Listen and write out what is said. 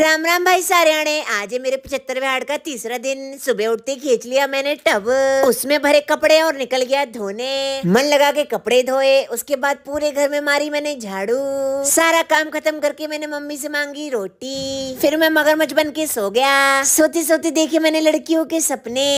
राम राम भाई सारे आने आज मेरे पचहत्तरवे हार्ड का तीसरा दिन सुबह उठते खींच लिया मैंने टब उसमें भरे कपड़े और निकल गया धोने मन लगा के कपड़े धोए उसके बाद पूरे घर में मारी मैंने झाड़ू सारा काम खत्म करके मैंने मम्मी से मांगी रोटी फिर मैं मगरमच्छ बन के सो गया सोते सोते देखे मैंने लड़कियों के सपने